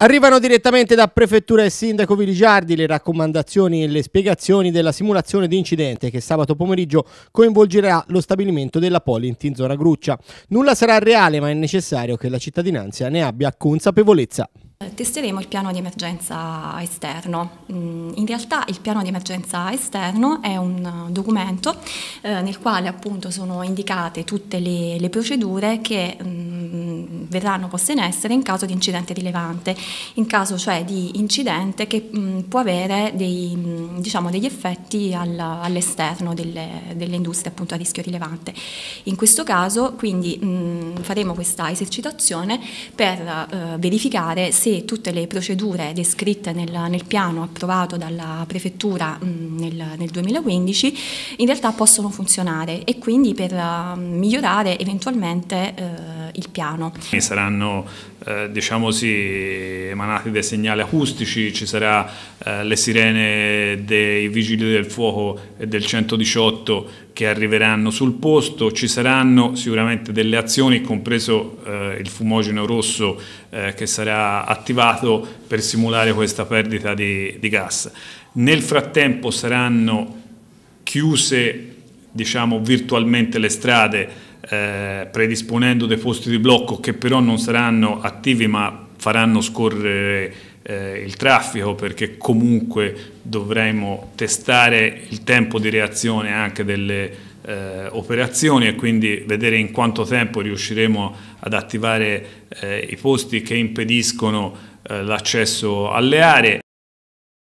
Arrivano direttamente da Prefettura e Sindaco Viligiardi le raccomandazioni e le spiegazioni della simulazione di incidente che sabato pomeriggio coinvolgerà lo stabilimento della Polint in zona Gruccia. Nulla sarà reale ma è necessario che la cittadinanza ne abbia consapevolezza. Testeremo il piano di emergenza esterno. Mm, in realtà il piano di emergenza esterno è un eh, documento eh, nel quale appunto sono indicate tutte le, le procedure che mm, verranno poste in essere in caso di incidente rilevante, in caso cioè di incidente che mh, può avere dei, mh, diciamo, degli effetti al, all'esterno delle, delle, industrie appunto a rischio rilevante. In questo caso quindi mh, faremo questa esercitazione per eh, verificare se tutte le procedure descritte nel, nel piano approvato dalla prefettura nel, nel 2015 in realtà possono funzionare e quindi per uh, migliorare eventualmente uh, il piano. E saranno eh, diciamo sì, emanati dei segnali acustici, ci saranno eh, le sirene dei vigili del fuoco e del 118 che arriveranno sul posto, ci saranno sicuramente delle azioni, compreso eh, il fumogeno rosso eh, che sarà attivato per simulare questa perdita di, di gas. Nel frattempo saranno chiuse diciamo, virtualmente le strade eh, predisponendo dei posti di blocco che però non saranno attivi ma faranno scorrere eh, il traffico perché comunque dovremo testare il tempo di reazione anche delle eh, operazioni e quindi vedere in quanto tempo riusciremo ad attivare eh, i posti che impediscono eh, l'accesso alle aree.